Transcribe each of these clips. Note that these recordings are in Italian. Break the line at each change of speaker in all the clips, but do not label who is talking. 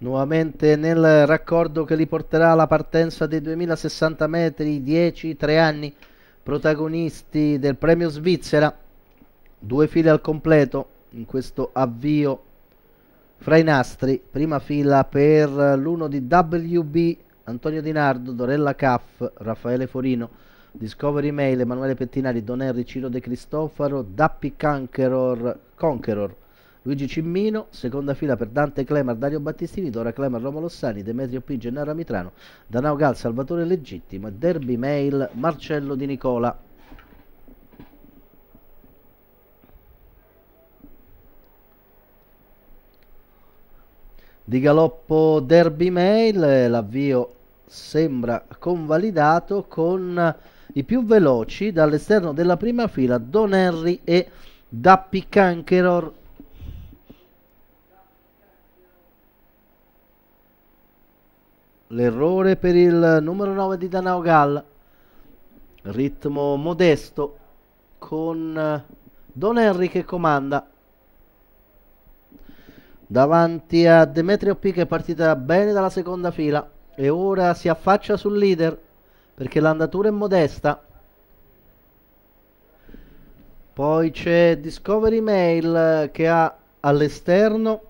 nuovamente nel raccordo che li porterà alla partenza dei 2060 metri, 10-3 anni, protagonisti del premio Svizzera, due file al completo in questo avvio fra i nastri, prima fila per l'uno di WB, Antonio Di Nardo, Dorella Caff, Raffaele Forino, Discovery Mail, Emanuele Pettinari, Don Henry, Ciro De Cristofaro, Dappi Conqueror, Conqueror Luigi Cimmino, seconda fila per Dante Clemar, Dario Battistini, Dora Clemar, Romolo Sani, Demetrio P, Gennaro Mitrano, Danao Gal, Salvatore Legittimo, Derby Mail, Marcello Di Nicola. Di galoppo Derby Mail, l'avvio sembra convalidato con i più veloci dall'esterno della prima fila Don Henry e Dappi Cancheror l'errore per il numero 9 di Danao Gall ritmo modesto con Don Henry che comanda davanti a Demetrio P che è partita bene dalla seconda fila e ora si affaccia sul leader perché l'andatura è modesta poi c'è Discovery Mail che ha all'esterno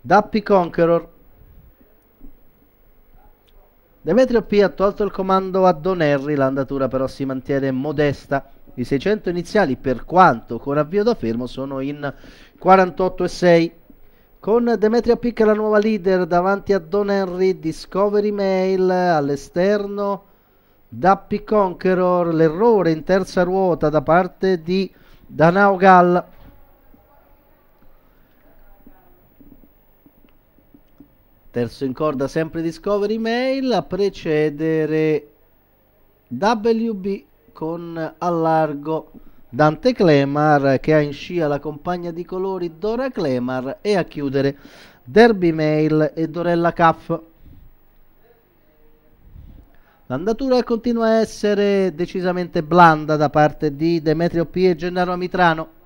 Dappy Conqueror Demetrio P ha tolto il comando a Don Henry, l'andatura però si mantiene modesta. I 600 iniziali, per quanto con avvio da fermo, sono in 48,6. Con Demetrio P che è la nuova leader davanti a Don Henry, Discovery Mail all'esterno, Dappi Conqueror, l'errore in terza ruota da parte di Danao Gall. Terzo in corda sempre Discovery Mail a precedere WB con allargo Dante Clemar che ha in scia la compagna di colori Dora Clemar e a chiudere Derby Mail e Dorella Caff. L'andatura continua a essere decisamente blanda da parte di Demetrio P e Gennaro Mitrano.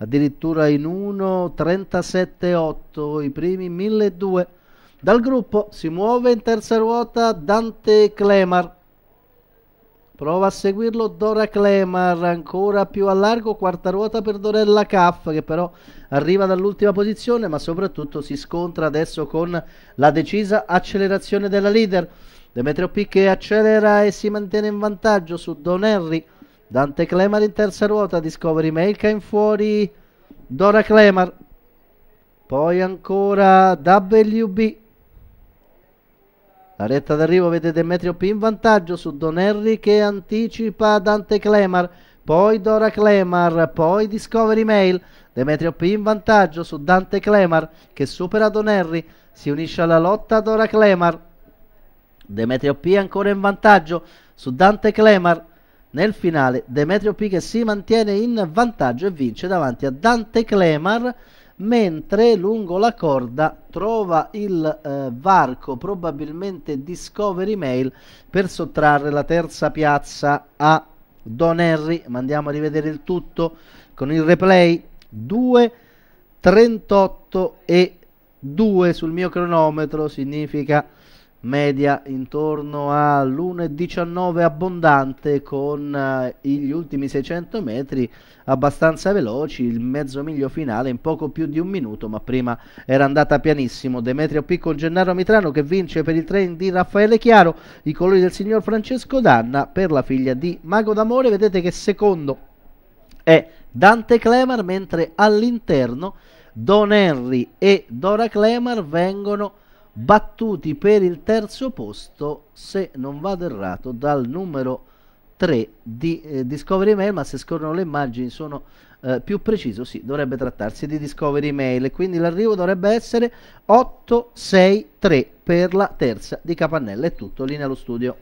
addirittura in 1.37.8, i primi 1.200. Dal gruppo si muove in terza ruota Dante Clemar. Prova a seguirlo Dora Clemar, ancora più a largo, quarta ruota per Dorella Caff che però arriva dall'ultima posizione ma soprattutto si scontra adesso con la decisa accelerazione della leader. Demetrio P accelera e si mantiene in vantaggio su Don Henry Dante Clemar in terza ruota, Discovery Melka in fuori, Dora Clemar. Poi ancora WB. La retta d'arrivo vede Demetrio P in vantaggio su Don Henry che anticipa Dante Clemar. Poi Dora Clemar, poi Discovery Mail. Demetrio P in vantaggio su Dante Clemar che supera Don Henry, Si unisce alla lotta Dora Clemar. Demetrio P ancora in vantaggio su Dante Clemar. Nel finale Demetrio Piquet si mantiene in vantaggio e vince davanti a Dante Clemar mentre lungo la corda trova il eh, varco probabilmente Discovery Mail per sottrarre la terza piazza a Don Henry ma andiamo a rivedere il tutto con il replay 2 38 e 2 sul mio cronometro significa media intorno all'1,19 abbondante con eh, gli ultimi 600 metri abbastanza veloci, il mezzo miglio finale in poco più di un minuto, ma prima era andata pianissimo. Demetrio P Gennaro Mitrano che vince per il train di Raffaele Chiaro, i colori del signor Francesco Danna per la figlia di Mago d'Amore, vedete che secondo è Dante Clemar, mentre all'interno Don Henry e Dora Clemar vengono battuti per il terzo posto, se non vado errato, dal numero 3 di eh, Discovery Mail, ma se scorrono le immagini sono eh, più preciso, sì, dovrebbe trattarsi di Discovery Mail, quindi l'arrivo dovrebbe essere 863 per la terza di Capannella. È tutto, linea allo studio.